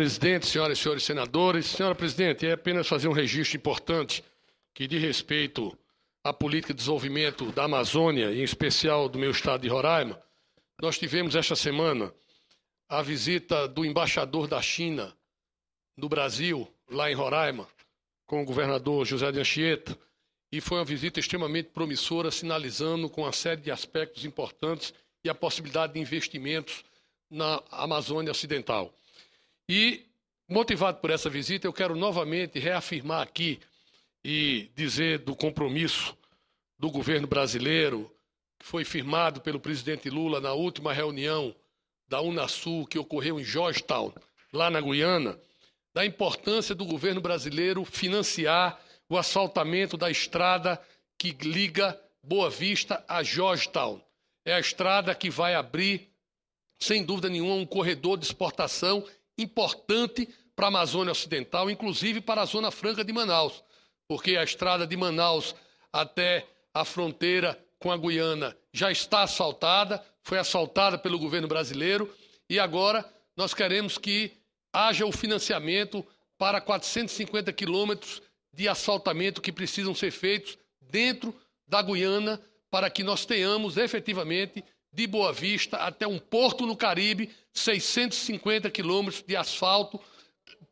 Presidente, senhoras e senhores senadores, senhora presidente, é apenas fazer um registro importante que de respeito à política de desenvolvimento da Amazônia, em especial do meu estado de Roraima. Nós tivemos esta semana a visita do embaixador da China no Brasil, lá em Roraima, com o governador José de Anchieta, e foi uma visita extremamente promissora, sinalizando com uma série de aspectos importantes e a possibilidade de investimentos na Amazônia Ocidental. E, motivado por essa visita, eu quero novamente reafirmar aqui e dizer do compromisso do governo brasileiro, que foi firmado pelo presidente Lula na última reunião da Unasul, que ocorreu em Georgetown, lá na Guiana, da importância do governo brasileiro financiar o asfaltamento da estrada que liga Boa Vista a Georgetown. É a estrada que vai abrir, sem dúvida nenhuma, um corredor de exportação importante para a Amazônia Ocidental, inclusive para a Zona Franca de Manaus, porque a estrada de Manaus até a fronteira com a Guiana já está assaltada, foi assaltada pelo governo brasileiro e agora nós queremos que haja o financiamento para 450 quilômetros de assaltamento que precisam ser feitos dentro da Guiana para que nós tenhamos efetivamente de Boa Vista até um porto no Caribe, 650 quilômetros de asfalto,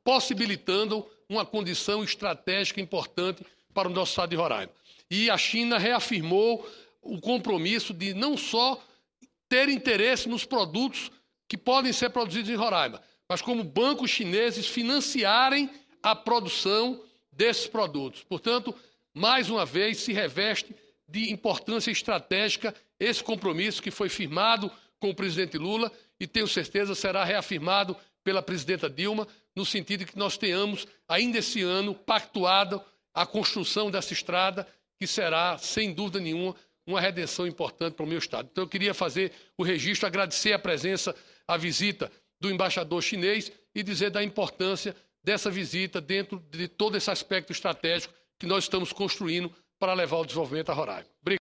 possibilitando uma condição estratégica importante para o nosso estado de Roraima. E a China reafirmou o compromisso de não só ter interesse nos produtos que podem ser produzidos em Roraima, mas como bancos chineses financiarem a produção desses produtos. Portanto, mais uma vez, se reveste de importância estratégica esse compromisso que foi firmado com o presidente Lula e tenho certeza será reafirmado pela presidenta Dilma, no sentido que nós tenhamos, ainda esse ano, pactuado a construção dessa estrada, que será, sem dúvida nenhuma, uma redenção importante para o meu Estado. Então, eu queria fazer o registro, agradecer a presença, a visita do embaixador chinês e dizer da importância dessa visita dentro de todo esse aspecto estratégico que nós estamos construindo para levar o desenvolvimento a Roraima. Obrigado.